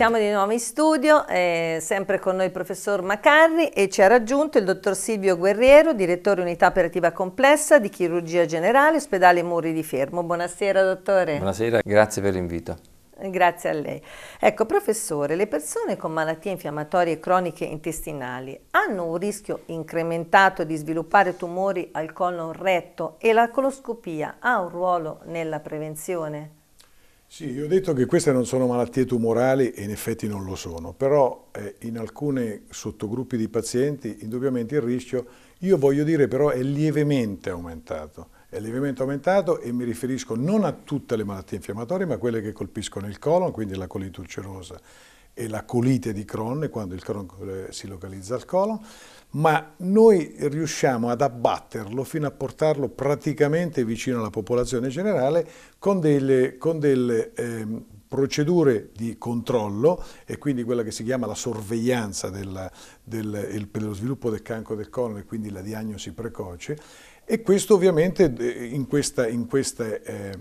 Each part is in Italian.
Siamo di nuovo in studio, eh, sempre con noi il professor Macarri e ci ha raggiunto il dottor Silvio Guerriero, direttore unità operativa complessa di chirurgia generale, ospedale Muri di Fermo. Buonasera dottore. Buonasera, grazie per l'invito. Grazie a lei. Ecco, professore, le persone con malattie infiammatorie croniche intestinali hanno un rischio incrementato di sviluppare tumori al colon retto e la coloscopia ha un ruolo nella prevenzione? Sì, io ho detto che queste non sono malattie tumorali e in effetti non lo sono, però eh, in alcuni sottogruppi di pazienti indubbiamente il rischio, io voglio dire però è lievemente aumentato, è lievemente aumentato e mi riferisco non a tutte le malattie infiammatorie ma a quelle che colpiscono il colon, quindi la colite ulcerosa e la colite di Crohn quando il Crohn eh, si localizza al colon, ma noi riusciamo ad abbatterlo fino a portarlo praticamente vicino alla popolazione generale con delle, con delle ehm, procedure di controllo e quindi quella che si chiama la sorveglianza della, del, il, per lo sviluppo del cancro del colon e quindi la diagnosi precoce e questo ovviamente eh, in questa, in questa, eh,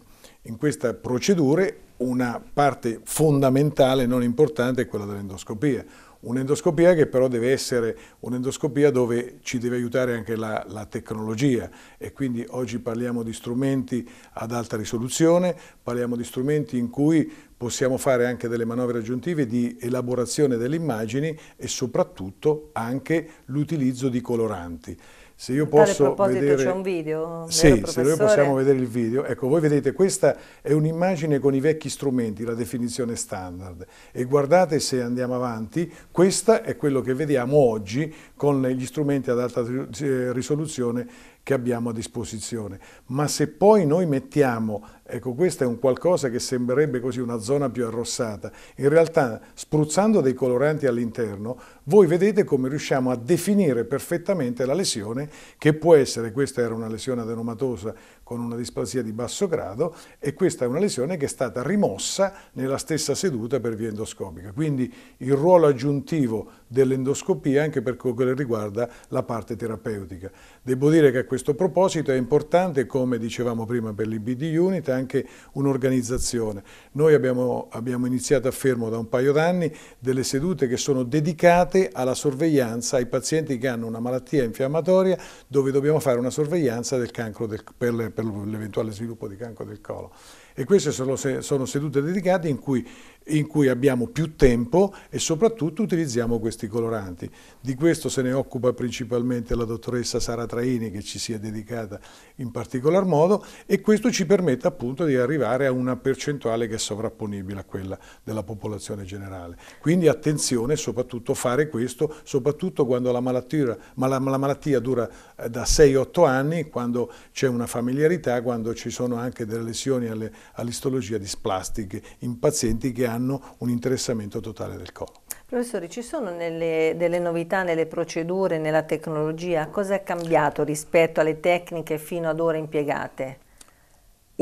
in questa procedura una parte fondamentale, non importante, è quella dell'endoscopia Un'endoscopia che però deve essere un'endoscopia dove ci deve aiutare anche la, la, tecnologia e quindi oggi parliamo di strumenti ad alta risoluzione, parliamo di strumenti in cui possiamo fare anche delle manovre aggiuntive di elaborazione delle immagini e soprattutto anche l'utilizzo di coloranti. Se io posso vedere... c'è un video? Sì, se noi possiamo vedere il video. Ecco, voi vedete, questa è un'immagine con i vecchi strumenti, la definizione standard. E guardate se andiamo avanti, questa è quello che vediamo oggi con gli strumenti ad alta eh, risoluzione che abbiamo a disposizione. Ma se poi noi mettiamo, ecco questo è un qualcosa che sembrerebbe così una zona più arrossata, in realtà spruzzando dei coloranti all'interno, voi vedete come riusciamo a definire perfettamente la lesione che può essere, questa era una lesione adenomatosa con una displasia di basso grado e questa è una lesione che è stata rimossa nella stessa seduta per via endoscopica. Quindi il ruolo aggiuntivo dell'endoscopia anche per quello che riguarda la parte terapeutica. Devo dire che a questo proposito è importante, come dicevamo prima per l'IBD Unit, anche un'organizzazione. Noi abbiamo, abbiamo iniziato a Fermo da un paio d'anni delle sedute che sono dedicate alla sorveglianza ai pazienti che hanno una malattia infiammatoria dove dobbiamo fare una sorveglianza del cancro del, per, le, per l'eventuale sviluppo di cancro del colo. E queste sono, sono sedute dedicate in cui in cui abbiamo più tempo e soprattutto utilizziamo questi coloranti. Di questo se ne occupa principalmente la dottoressa Sara Traini che ci si è dedicata in particolar modo e questo ci permette appunto di arrivare a una percentuale che è sovrapponibile a quella della popolazione generale. Quindi attenzione soprattutto a fare questo, soprattutto quando la malattia, ma la, la malattia dura eh, da 6-8 anni, quando c'è una familiarità, quando ci sono anche delle lesioni all'istologia alle, all displastiche in pazienti che hanno hanno un interessamento totale del collo. Professore, ci sono nelle, delle novità nelle procedure, nella tecnologia? Cosa è cambiato rispetto alle tecniche fino ad ora impiegate?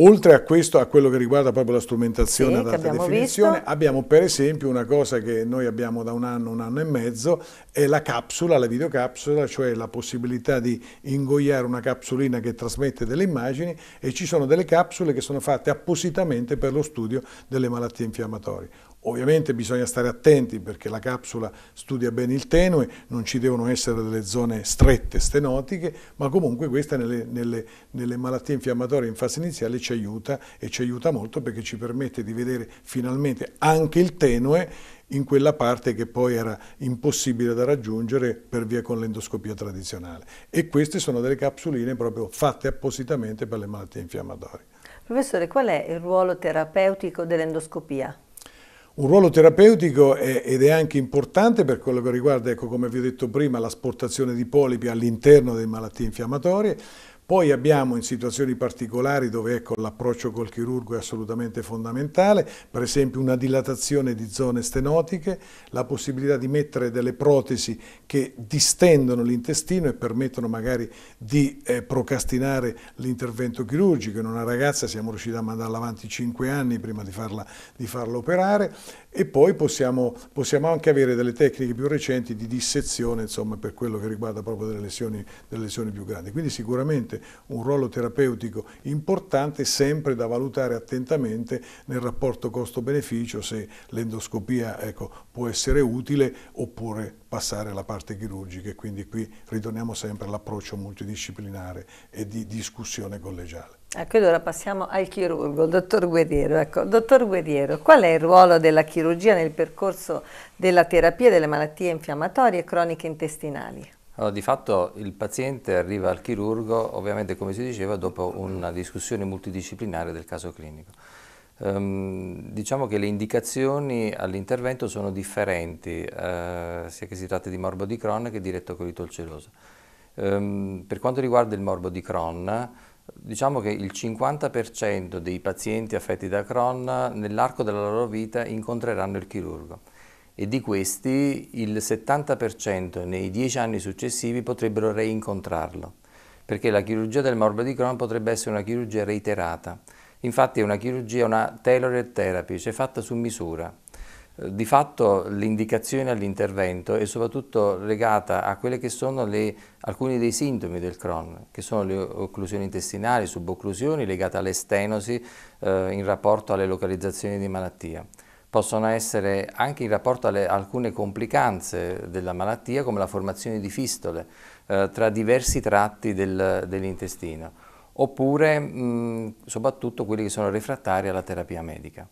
Oltre a questo, a quello che riguarda proprio la strumentazione sì, ad alta definizione, visto. abbiamo per esempio una cosa che noi abbiamo da un anno, un anno e mezzo, è la capsula, la videocapsula, cioè la possibilità di ingoiare una capsulina che trasmette delle immagini e ci sono delle capsule che sono fatte appositamente per lo studio delle malattie infiammatorie. Ovviamente bisogna stare attenti perché la capsula studia bene il tenue, non ci devono essere delle zone strette, stenotiche, ma comunque questa nelle, nelle, nelle malattie infiammatorie in fase iniziale ci aiuta e ci aiuta molto perché ci permette di vedere finalmente anche il tenue in quella parte che poi era impossibile da raggiungere per via con l'endoscopia tradizionale. E queste sono delle capsuline proprio fatte appositamente per le malattie infiammatorie. Professore, qual è il ruolo terapeutico dell'endoscopia? Un ruolo terapeutico è, ed è anche importante per quello che riguarda, ecco, come vi ho detto prima, l'asportazione di polipi all'interno delle malattie infiammatorie, poi abbiamo in situazioni particolari dove ecco, l'approccio col chirurgo è assolutamente fondamentale, per esempio una dilatazione di zone stenotiche, la possibilità di mettere delle protesi che distendono l'intestino e permettono magari di eh, procrastinare l'intervento chirurgico. In una ragazza siamo riusciti a mandarla avanti 5 anni prima di farla, di farla operare e poi possiamo, possiamo, anche avere delle tecniche più recenti di dissezione insomma, per quello che riguarda proprio delle lesioni, delle lesioni più grandi. Quindi sicuramente un ruolo terapeutico importante sempre da valutare attentamente nel rapporto costo-beneficio se l'endoscopia ecco, può essere utile oppure passare alla parte chirurgica e quindi qui ritorniamo sempre all'approccio multidisciplinare e di discussione collegiale. Ecco, ora passiamo al chirurgo, dottor Guerriero. Ecco, dottor Guerriero, qual è il ruolo della chirurgia nel percorso della terapia delle malattie infiammatorie e croniche intestinali? Allora, di fatto il paziente arriva al chirurgo, ovviamente come si diceva, dopo una discussione multidisciplinare del caso clinico. Um, diciamo che le indicazioni all'intervento sono differenti, eh, sia che si tratti di morbo di Crohn che di rettocolito ulceroso. Um, ehm, per quanto riguarda il morbo di Crohn, Diciamo che il 50% dei pazienti affetti da Crohn nell'arco della loro vita incontreranno il chirurgo e di questi il 70% nei 10 anni successivi potrebbero reincontrarlo, perché la chirurgia del morbo di Crohn potrebbe essere una chirurgia reiterata. Infatti è una chirurgia, una tailored therapy, cioè fatta su misura, di fatto l'indicazione all'intervento è soprattutto legata a quelli che sono le, alcuni dei sintomi del Crohn, che sono le occlusioni intestinali, subocclusioni legate all'estenosi eh, in rapporto alle localizzazioni di malattia. Possono essere anche in rapporto a alcune complicanze della malattia come la formazione di fistole eh, tra diversi tratti del, dell'intestino oppure mh, mm, soprattutto quelli che sono refrattari alla terapia medica.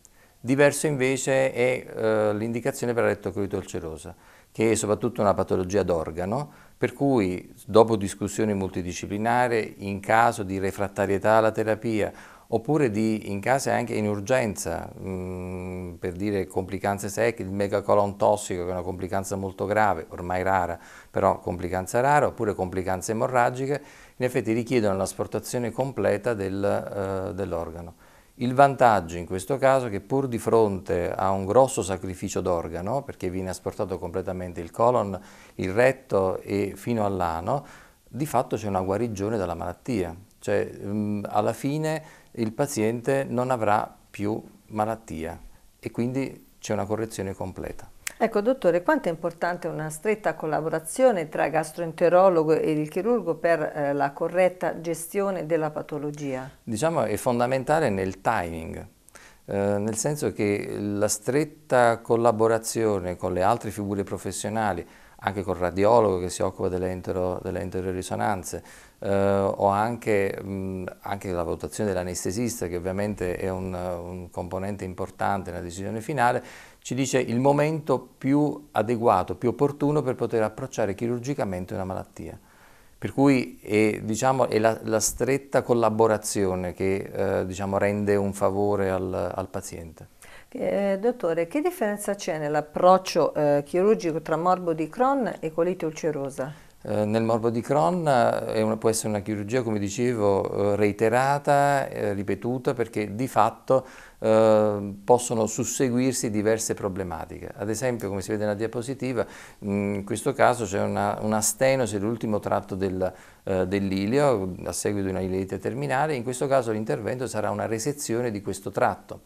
Diverso invece è eh, l'indicazione per la rettocolite ulcerosa, che è soprattutto una patologia d'organo, per cui dopo discussioni multidisciplinari, in caso di refrattarietà alla terapia, oppure di, in caso anche in urgenza, mh, mm, per dire complicanze secche, il megacolon tossico che è una complicanza molto grave, ormai rara, però complicanza rara, oppure complicanze emorragiche, in effetti richiedono l'asportazione completa del, eh, dell'organo. Il vantaggio in questo caso è che pur di fronte a un grosso sacrificio d'organo, perché viene asportato completamente il colon, il retto e fino all'ano, di fatto c'è una guarigione dalla malattia, cioè mm, alla fine il paziente non avrà più malattia e quindi c'è una correzione completa. Ecco dottore, quanto è importante una stretta collaborazione tra gastroenterologo e il chirurgo per eh, la corretta gestione della patologia? Diciamo è fondamentale nel timing, eh, nel senso che la stretta collaborazione con le altre figure professionali, anche col radiologo che si occupa delle, enterorisonanze eh, o anche, mh, anche, la valutazione dell'anestesista che ovviamente è un, un componente importante nella decisione finale, ci dice il momento più adeguato, più opportuno per poter approcciare chirurgicamente una malattia. Per cui è, diciamo, è la, la, stretta collaborazione che eh, diciamo, rende un favore al, al paziente. Eh, dottore, che differenza c'è nell'approccio eh, chirurgico tra morbo di Crohn e colite ulcerosa? Eh, nel morbo di Crohn eh, una, può essere una chirurgia, come dicevo, eh, reiterata, ripetuta, perché di fatto possono susseguirsi diverse problematiche. Ad esempio, come si vede nella diapositiva, mm, in questo caso c'è una, una stenosi dell'ultimo tratto del, dell'ilio a seguito di una ileite terminale, in questo caso l'intervento sarà una resezione di questo tratto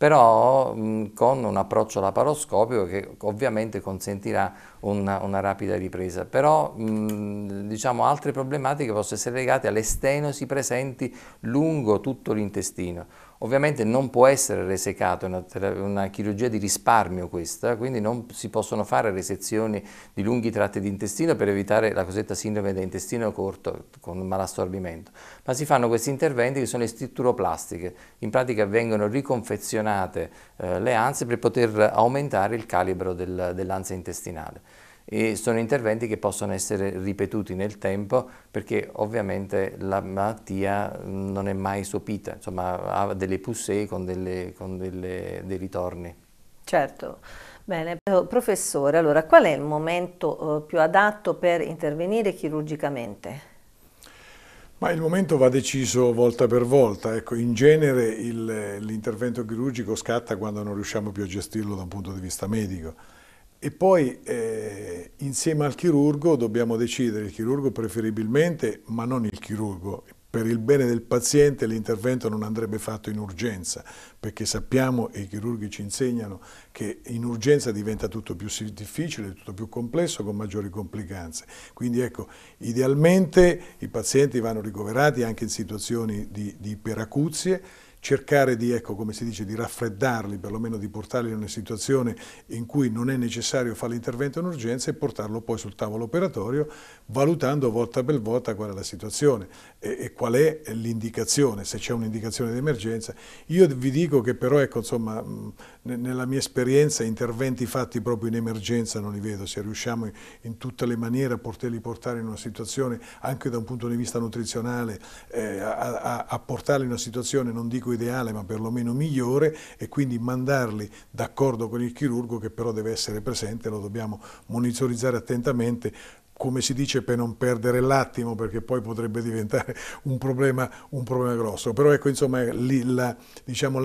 però mh, mm, con un approccio laparoscopico che ovviamente consentirà una, una rapida ripresa. Però mh, diciamo, altre problematiche possono essere legate alle stenosi presenti lungo tutto l'intestino. Ovviamente non può essere resecato, è una, una, chirurgia di risparmio questa, quindi non si possono fare resezioni di lunghi tratti di intestino per evitare la cosiddetta sindrome da intestino corto con malassorbimento, ma si fanno questi interventi che sono le strutturoplastiche, in pratica vengono riconfezionate eh, le anse per poter aumentare il calibro del, dell'ansia intestinale e sono interventi che possono essere ripetuti nel tempo perché ovviamente la malattia non è mai sopita, insomma ha delle poussée con, delle, con delle, dei ritorni. Certo. Bene, professore, allora qual è il momento eh, più adatto per intervenire chirurgicamente? Ma il momento va deciso volta per volta, ecco, in genere l'intervento chirurgico scatta quando non riusciamo più a gestirlo da un punto di vista medico e poi eh, insieme al chirurgo dobbiamo decidere, il chirurgo preferibilmente, ma non il chirurgo. Per il bene del paziente l'intervento non andrebbe fatto in urgenza, perché sappiamo e i chirurghi ci insegnano che in urgenza diventa tutto più difficile, tutto più complesso, con maggiori complicanze. Quindi ecco, idealmente i pazienti vanno ricoverati anche in situazioni di, di iperacuzie, cercare di, ecco, come si dice, di raffreddarli, perlomeno di portarli in una situazione in cui non è necessario fare l'intervento in urgenza e portarlo poi sul tavolo operatorio, valutando volta per volta qual è la situazione e, e qual è l'indicazione, se c'è un'indicazione di emergenza. Io vi dico che però, ecco, insomma, nella mia esperienza interventi fatti proprio in emergenza non li vedo, se riusciamo in, tutte le maniere a poterli portare in una situazione anche da un punto di vista nutrizionale, eh, a, a, a, portarli in una situazione non dico ideale ma perlomeno migliore e quindi mandarli d'accordo con il chirurgo che però deve essere presente, lo dobbiamo monitorizzare attentamente, come si dice per non perdere l'attimo perché poi potrebbe diventare un problema, un problema grosso. Però ecco insomma l'atteggiamento la, diciamo,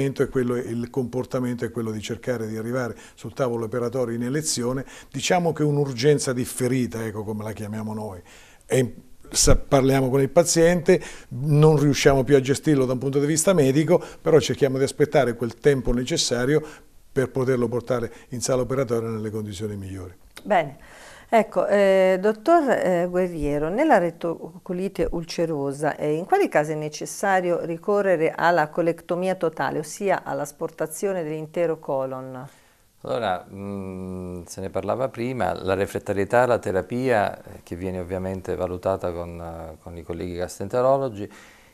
è quello, il comportamento è quello di cercare di arrivare sul tavolo operatorio in elezione, diciamo che un'urgenza differita, ecco come la chiamiamo noi, è parliamo con il paziente, non riusciamo più a gestirlo da un punto di vista medico, però cerchiamo di aspettare quel tempo necessario per poterlo portare in sala operatoria nelle condizioni migliori. Bene. Ecco, eh, dottor eh, Guerriero, nella rettocolite ulcerosa, eh, in quali casi è necessario ricorrere alla colectomia totale, ossia all'asportazione dell'intero colon? Allora, mh, mm, se ne parlava prima, la refrettarietà alla terapia, eh, che viene ovviamente valutata con, eh, con i colleghi gastroenterologi,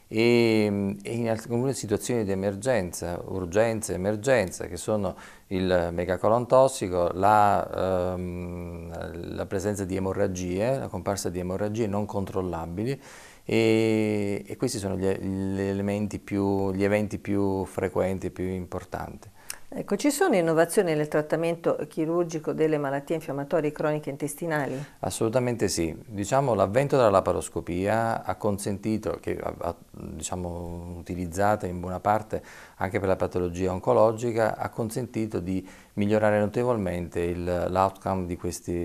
e, ehm, e in alcune situazioni di emergenza, urgenza e emergenza, che sono il megacolon tossico, la, ehm, la presenza di emorragie, la comparsa di emorragie non controllabili e, e questi sono gli, gli, più, gli eventi più frequenti, e più importanti. Ecco, ci sono innovazioni nel trattamento chirurgico delle malattie infiammatorie croniche intestinali? Assolutamente sì. Diciamo, l'avvento della laparoscopia ha consentito, che ha, diciamo, utilizzata in buona parte anche per la patologia oncologica, ha consentito di migliorare notevolmente l'outcome di,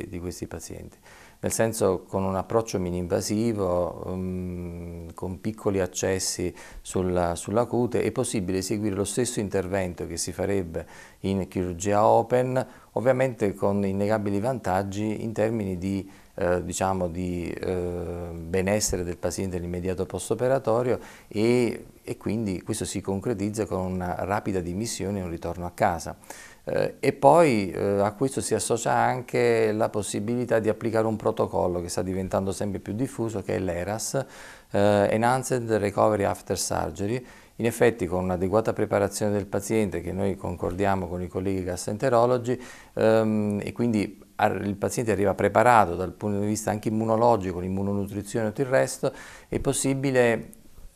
di questi pazienti nel senso con un approccio mini-invasivo, mm, con piccoli accessi sulla, sulla, cute, è possibile eseguire lo stesso intervento che si farebbe in chirurgia open, ovviamente con innegabili vantaggi in termini di eh, diciamo di eh, benessere del paziente nell'immediato post-operatorio e, e, quindi questo si concretizza con una rapida dimissione e un ritorno a casa. Eh, e poi eh, a questo si associa anche la possibilità di applicare un protocollo che sta diventando sempre più diffuso che è l'ERAS, eh, Enhanced Recovery After Surgery, in effetti con un'adeguata preparazione del paziente che noi concordiamo con i colleghi gastroenterologi ehm, e quindi il paziente arriva preparato dal punto di vista anche immunologico, l'immunonutrizione e tutto il resto, è possibile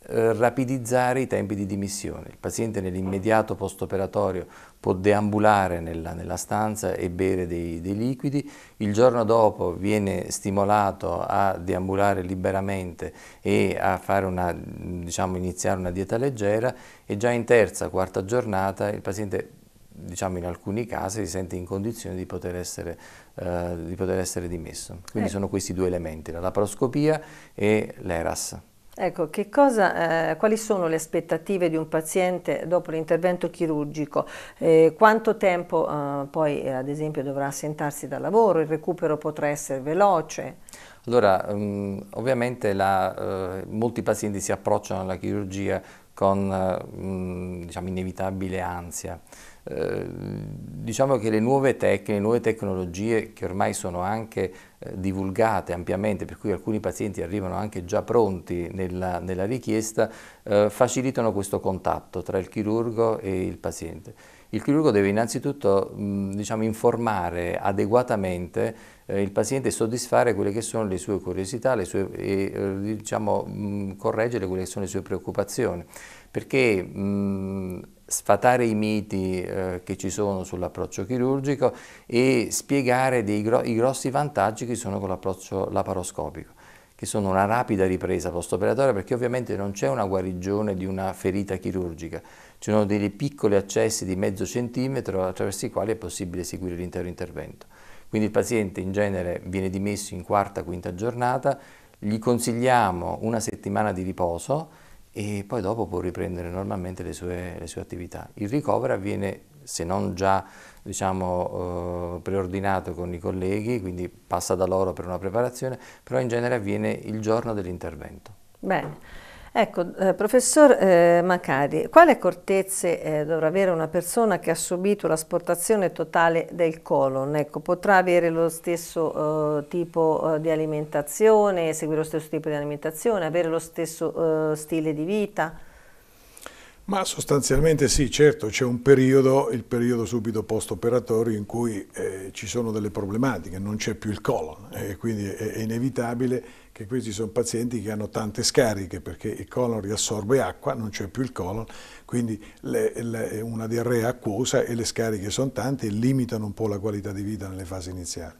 eh, rapidizzare i tempi di dimissione. Il paziente nell'immediato post-operatorio può deambulare nella, nella stanza e bere dei, dei, liquidi, il giorno dopo viene stimolato a deambulare liberamente e a una, diciamo, iniziare una dieta leggera e già in terza, quarta giornata il paziente diciamo in alcuni casi si sente in condizione di poter essere, eh, di poter essere dimesso. Quindi eh. sono questi due elementi, la laparoscopia e l'ERAS. Ecco, cosa, eh, quali sono le aspettative di un paziente dopo l'intervento chirurgico? Eh, quanto tempo eh, poi, eh, ad esempio, dovrà assentarsi dal lavoro? Il recupero potrà essere veloce? Allora, mh, mm, ovviamente la, eh, molti pazienti si approcciano alla chirurgia con eh, mm, diciamo, inevitabile ansia. Eh, diciamo che le nuove tecniche, le nuove tecnologie che ormai sono anche eh, divulgate ampiamente, per cui alcuni pazienti arrivano anche già pronti nella, nella richiesta, eh, facilitano questo contatto tra il chirurgo e il paziente. Il chirurgo deve innanzitutto mh, diciamo, informare adeguatamente eh, il paziente soddisfare quelle che sono le sue curiosità le sue, e eh, diciamo, mh, mm, correggere quelle che sono le sue preoccupazioni. Perché mh, mm, sfatare i miti eh, che ci sono sull'approccio chirurgico e spiegare dei gro i grossi vantaggi che sono con l'approccio laparoscopico che sono una rapida ripresa post-operatoria perché ovviamente non c'è una guarigione di una ferita chirurgica, ci sono dei piccoli accessi di mezzo centimetro attraverso i quali è possibile eseguire l'intero intervento. Quindi il paziente in genere viene dimesso in quarta, quinta giornata, gli consigliamo una settimana di riposo e poi dopo può riprendere normalmente le sue, le sue attività. Il ricovero avviene, se non già diciamo, eh, preordinato con i colleghi, quindi passa da loro per una preparazione, però in genere avviene il giorno dell'intervento. Bene. Ecco, eh, professor eh, Macari, quale accortezze eh, dovrà avere una persona che ha subito l'asportazione totale del colon? Ecco, potrà avere lo stesso eh, tipo eh, di alimentazione, seguire lo stesso tipo di alimentazione, avere lo stesso eh, stile di vita? Ma sostanzialmente sì, certo, c'è un periodo, il periodo subito post-operatorio, in cui ci sono delle problematiche, non c'è più il colon, quindi è, è inevitabile che questi sono pazienti che hanno tante scariche perché il colon riassorbe acqua, non c'è più il colon, quindi le, le, una diarrea acquosa e le scariche sono tante e limitano un po' la qualità di vita nelle fasi iniziali.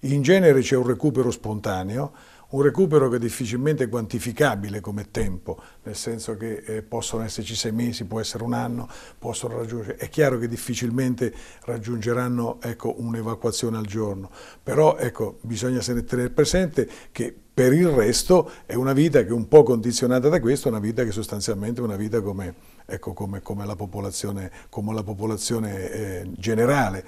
In genere c'è un recupero spontaneo, un recupero che è difficilmente quantificabile come tempo, nel senso che eh, possono esserci sei mesi, può essere un anno, possono raggiungere, è chiaro che difficilmente raggiungeranno ecco, un'evacuazione al giorno, però ecco, bisogna tenere presente che per il resto è una vita che è un po' condizionata da questo, una vita che sostanzialmente è una vita come, ecco, come, come la popolazione, come la popolazione eh, generale.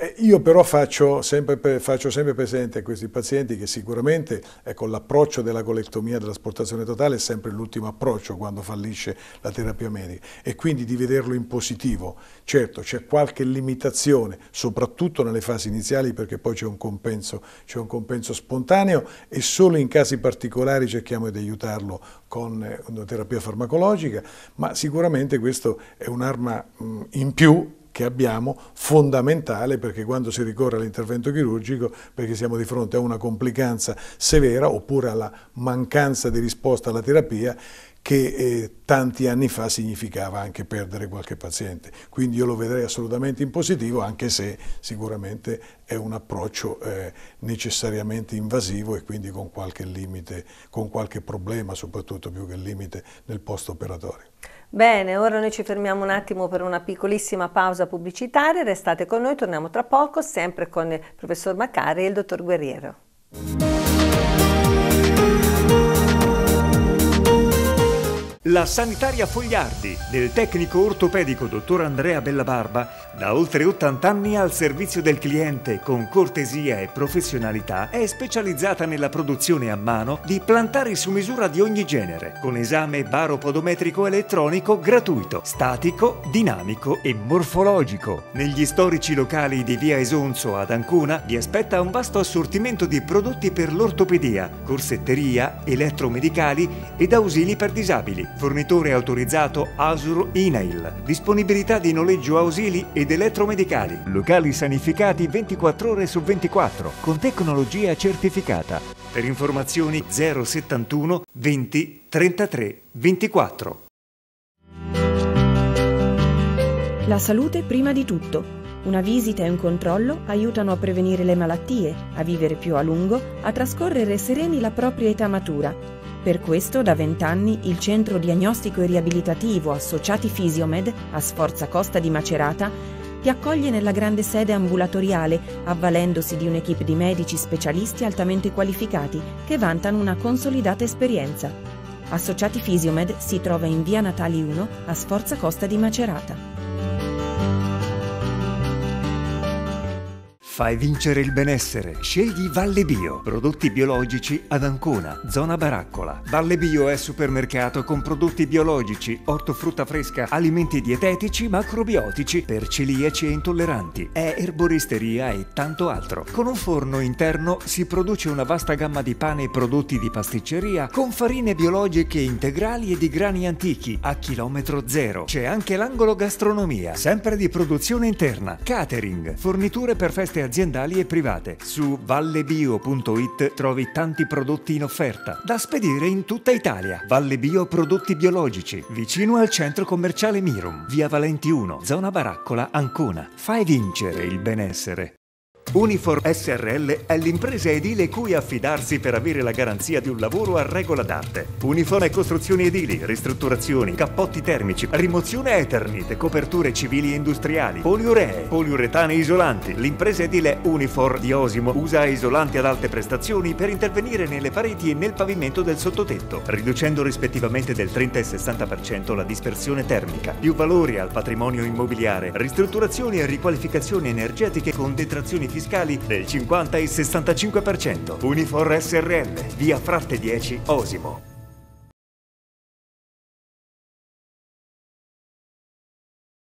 Eh, io però faccio sempre, faccio sempre, presente a questi pazienti che sicuramente ecco, l'approccio della colectomia, dell'asportazione totale è sempre l'ultimo approccio quando fallisce la terapia medica e quindi di vederlo in positivo. Certo c'è qualche limitazione, soprattutto nelle fasi iniziali perché poi c'è un, un compenso spontaneo e solo in casi particolari cerchiamo di aiutarlo con eh, una terapia farmacologica, ma sicuramente questo è un'arma in più che abbiamo, fondamentale perché quando si ricorre all'intervento chirurgico, perché siamo di fronte a una complicanza severa oppure alla mancanza di risposta alla terapia, che eh, tanti anni fa significava anche perdere qualche paziente. Quindi io lo vedrei assolutamente in positivo, anche se sicuramente è un approccio eh, necessariamente invasivo e quindi con qualche limite, con qualche problema soprattutto più che limite nel post operatorio. Bene, ora noi ci fermiamo un attimo per una piccolissima pausa pubblicitaria, restate con noi, torniamo tra poco sempre con il professor Macari e il dottor Guerriero. La sanitaria Fogliardi del tecnico ortopedico dottor Andrea Bellabarba, da oltre 80 anni al servizio del cliente con cortesia e professionalità, è specializzata nella produzione a mano di plantari su misura di ogni genere, con esame baropodometrico elettronico gratuito, statico, dinamico e morfologico. Negli storici locali di Via Esonzo ad Ancona vi aspetta un vasto assortimento di prodotti per l'ortopedia, corsetteria, elettromedicali ed ausili per disabili fornitore autorizzato Asur Inail, disponibilità di noleggio ausili ed elettromedicali, locali sanificati 24 ore su 24 con tecnologia certificata. Per informazioni 071 20 33 24. La salute prima di tutto. Una visita e un controllo aiutano a prevenire le malattie, a vivere più a lungo, a trascorrere sereni la propria età matura per questo da vent'anni il Centro Diagnostico e Riabilitativo Associati Fisiomed a Sforza Costa di Macerata ti accoglie nella grande sede ambulatoriale, avvalendosi di un'equipe di medici specialisti altamente qualificati che vantano una consolidata esperienza. Associati Fisiomed si trova in via Natali 1 a Sforza Costa di Macerata. Fai vincere il benessere. Scegli Valle Bio. Prodotti biologici ad Ancona, zona Baraccola. Valle Bio è supermercato con prodotti biologici, ortofrutta fresca, alimenti dietetici, macrobiotici per celiaci e intolleranti. È erboristeria e tanto altro. Con un forno interno si produce una vasta gamma di pane e prodotti di pasticceria con farine biologiche integrali e di grani antichi a chilometro zero. C'è anche l'angolo gastronomia, sempre di produzione interna, catering, forniture per feste aziendali e private. Su vallebio.it trovi tanti prodotti in offerta da spedire in tutta Italia. Valle Bio prodotti biologici, vicino al centro commerciale Mirum, via Valenti 1, zona Baraccola, Ancona. Fai vincere il benessere. Unifor SRL è l'impresa edile cui affidarsi per avere la garanzia di un lavoro a regola d'arte. Unifor è costruzioni edili, ristrutturazioni, cappotti termici, rimozione Ethernet, coperture civili e industriali, poliuree, poliuretane isolanti. L'impresa edile Unifor di Osimo usa isolanti ad alte prestazioni per intervenire nelle pareti e nel pavimento del sottotetto, riducendo rispettivamente del 30 e 60% la dispersione termica. Più valori al patrimonio immobiliare, ristrutturazioni e riqualificazioni energetiche con detrazioni fiscali fiscali del 50 e 65%. Unifor SRL, via Fratte 10, Osimo.